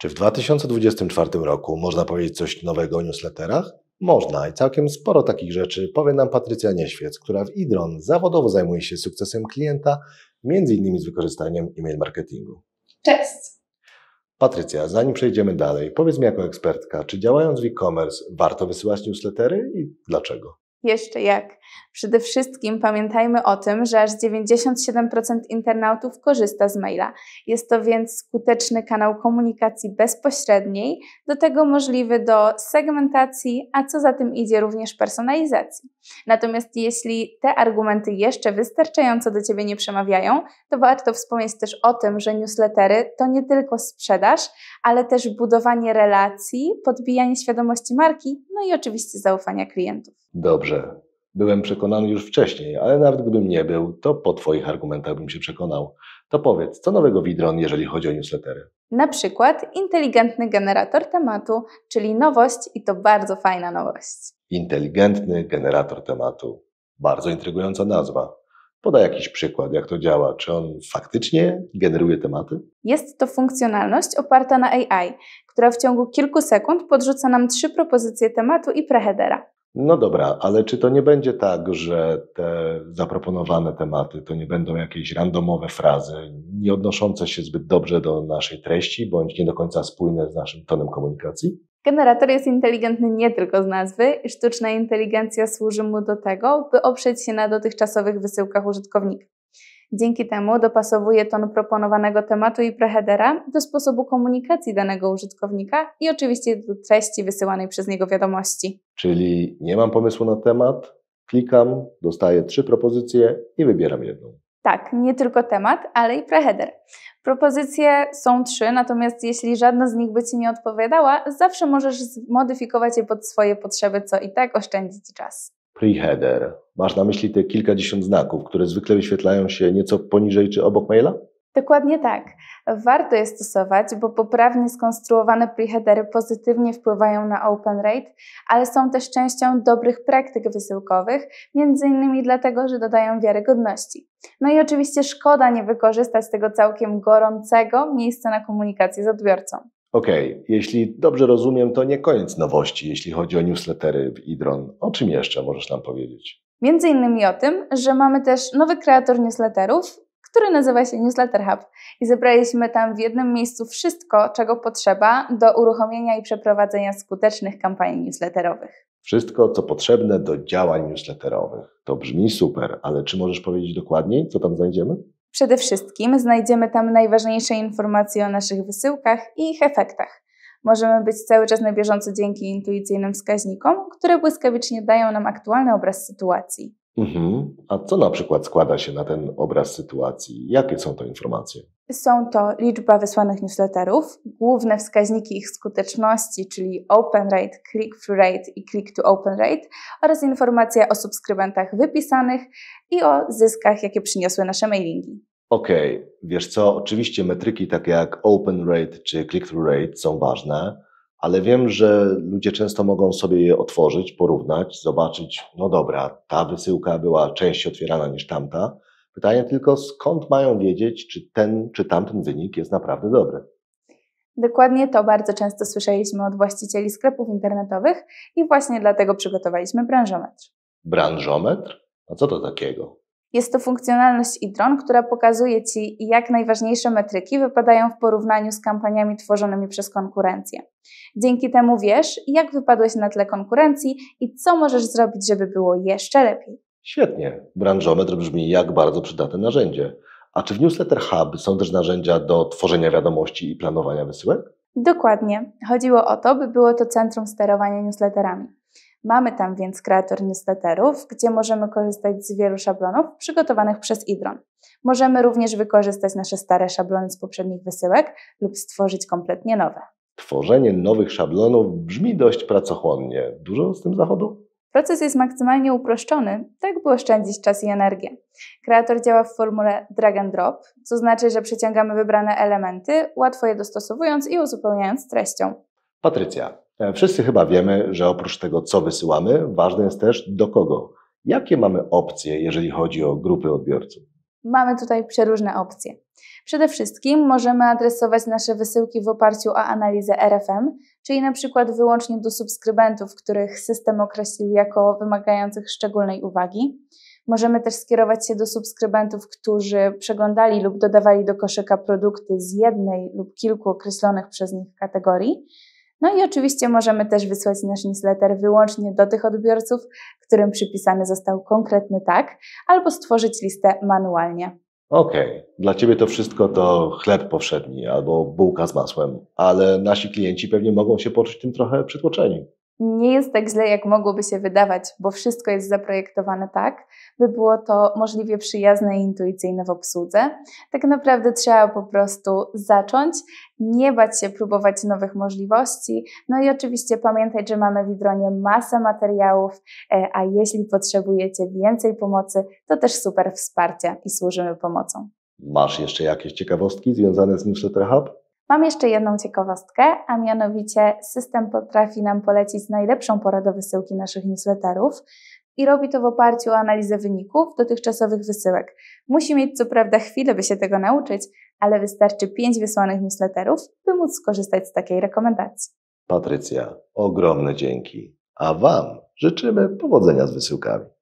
Czy w 2024 roku można powiedzieć coś nowego o newsletterach? Można i całkiem sporo takich rzeczy powie nam Patrycja Nieświec, która w Idron zawodowo zajmuje się sukcesem klienta, między innymi z wykorzystaniem e-mail marketingu. Cześć! Patrycja, zanim przejdziemy dalej, powiedz mi jako ekspertka, czy działając w e-commerce warto wysyłać newslettery i dlaczego? Jeszcze jak. Przede wszystkim pamiętajmy o tym, że aż 97% internautów korzysta z maila. Jest to więc skuteczny kanał komunikacji bezpośredniej, do tego możliwy do segmentacji, a co za tym idzie również personalizacji. Natomiast jeśli te argumenty jeszcze wystarczająco do Ciebie nie przemawiają, to warto wspomnieć też o tym, że newslettery to nie tylko sprzedaż, ale też budowanie relacji, podbijanie świadomości marki, no i oczywiście zaufania klientów. Dobrze dobrze. Byłem przekonany już wcześniej, ale nawet gdybym nie był, to po Twoich argumentach bym się przekonał. To powiedz, co nowego Widron, jeżeli chodzi o newslettery? Na przykład inteligentny generator tematu, czyli nowość i to bardzo fajna nowość. Inteligentny generator tematu. Bardzo intrygująca nazwa. Podaj jakiś przykład, jak to działa. Czy on faktycznie generuje tematy? Jest to funkcjonalność oparta na AI, która w ciągu kilku sekund podrzuca nam trzy propozycje tematu i preheadera. No dobra, ale czy to nie będzie tak, że te zaproponowane tematy to nie będą jakieś randomowe frazy, nie odnoszące się zbyt dobrze do naszej treści, bądź nie do końca spójne z naszym tonem komunikacji? Generator jest inteligentny nie tylko z nazwy. Sztuczna inteligencja służy mu do tego, by oprzeć się na dotychczasowych wysyłkach użytkownika. Dzięki temu dopasowuje ton proponowanego tematu i preheadera do sposobu komunikacji danego użytkownika i oczywiście do treści wysyłanej przez niego wiadomości. Czyli nie mam pomysłu na temat, klikam, dostaję trzy propozycje i wybieram jedną. Tak, nie tylko temat, ale i preheader. Propozycje są trzy, natomiast jeśli żadna z nich by Ci nie odpowiadała, zawsze możesz zmodyfikować je pod swoje potrzeby, co i tak oszczędzi Ci czas. Preheader. Masz na myśli te kilkadziesiąt znaków, które zwykle wyświetlają się nieco poniżej czy obok maila? Dokładnie tak. Warto je stosować, bo poprawnie skonstruowane preheadery pozytywnie wpływają na open rate, ale są też częścią dobrych praktyk wysyłkowych, między innymi dlatego, że dodają wiarygodności. No i oczywiście szkoda nie wykorzystać tego całkiem gorącego miejsca na komunikację z odbiorcą. Okej, okay. jeśli dobrze rozumiem, to nie koniec nowości, jeśli chodzi o newslettery w Idron. O czym jeszcze możesz nam powiedzieć? Między innymi o tym, że mamy też nowy kreator newsletterów, który nazywa się Newsletter Hub i zebraliśmy tam w jednym miejscu wszystko, czego potrzeba do uruchomienia i przeprowadzenia skutecznych kampanii newsletterowych. Wszystko, co potrzebne do działań newsletterowych. To brzmi super, ale czy możesz powiedzieć dokładniej, co tam znajdziemy? Przede wszystkim znajdziemy tam najważniejsze informacje o naszych wysyłkach i ich efektach. Możemy być cały czas na bieżąco dzięki intuicyjnym wskaźnikom, które błyskawicznie dają nam aktualny obraz sytuacji. Mhm. A co na przykład składa się na ten obraz sytuacji? Jakie są to informacje? Są to liczba wysłanych newsletterów, główne wskaźniki ich skuteczności, czyli open rate, click through rate i click to open rate, oraz informacje o subskrybentach wypisanych i o zyskach, jakie przyniosły nasze mailingi. Okej, okay. wiesz co, oczywiście metryki takie jak open rate czy click through rate są ważne, ale wiem, że ludzie często mogą sobie je otworzyć, porównać, zobaczyć, no dobra, ta wysyłka była częściej otwierana niż tamta. Pytanie tylko, skąd mają wiedzieć, czy ten czy tamten wynik jest naprawdę dobry? Dokładnie to bardzo często słyszeliśmy od właścicieli sklepów internetowych i właśnie dlatego przygotowaliśmy branżometr. Branżometr? A co to takiego? Jest to funkcjonalność IDRON, która pokazuje Ci, jak najważniejsze metryki wypadają w porównaniu z kampaniami tworzonymi przez konkurencję. Dzięki temu wiesz, jak wypadłeś na tle konkurencji i co możesz zrobić, żeby było jeszcze lepiej. Świetnie. Branżometr brzmi jak bardzo przydatne narzędzie. A czy w Newsletter Hub są też narzędzia do tworzenia wiadomości i planowania wysyłek? Dokładnie. Chodziło o to, by było to centrum sterowania newsletterami. Mamy tam więc kreator newsletterów, gdzie możemy korzystać z wielu szablonów przygotowanych przez Idron. Możemy również wykorzystać nasze stare szablony z poprzednich wysyłek lub stworzyć kompletnie nowe. Tworzenie nowych szablonów brzmi dość pracochłonnie. Dużo z tym zachodu? Proces jest maksymalnie uproszczony, tak by oszczędzić czas i energię. Kreator działa w formule drag and drop, co znaczy, że przyciągamy wybrane elementy, łatwo je dostosowując i uzupełniając treścią. Patrycja, E, wszyscy chyba wiemy, że oprócz tego, co wysyłamy, ważne jest też do kogo. Jakie mamy opcje, jeżeli chodzi o grupy odbiorców? Mamy tutaj przeróżne opcje. Przede wszystkim możemy adresować nasze wysyłki w oparciu o analizę RFM, czyli na przykład wyłącznie do subskrybentów, których system określił jako wymagających szczególnej uwagi. Możemy też skierować się do subskrybentów, którzy przeglądali lub dodawali do koszyka produkty z jednej lub kilku określonych przez nich kategorii no i oczywiście możemy też wysłać nasz newsletter wyłącznie do tych odbiorców, którym przypisany został konkretny tag, albo stworzyć listę manualnie. Okej, okay. dla Ciebie to wszystko to chleb powszedni albo bułka z masłem, ale nasi klienci pewnie mogą się poczuć tym trochę przytłoczeni nie jest tak źle, jak mogłoby się wydawać, bo wszystko jest zaprojektowane tak, by było to możliwie przyjazne i intuicyjne w obsłudze. Tak naprawdę trzeba po prostu zacząć, nie bać się próbować nowych możliwości. No i oczywiście pamiętać, że mamy w Idronie masę materiałów, e, a jeśli potrzebujecie więcej pomocy, to też super wsparcie i służymy pomocą. Masz jeszcze jakieś ciekawostki związane z Newsletter Hub? Mam jeszcze jedną ciekawostkę, a mianowicie system potrafi nam polecić najlepszą porę do wysyłki naszych newsletterów i robi to w oparciu o analizę wyników dotychczasowych wysyłek. Musi mieć co prawda chwilę, by się tego nauczyć, ale wystarczy pięć wysłanych newsletterów, by móc skorzystać z takiej rekomendacji. Patrycja, ogromne dzięki, a Wam życzymy powodzenia z wysyłkami.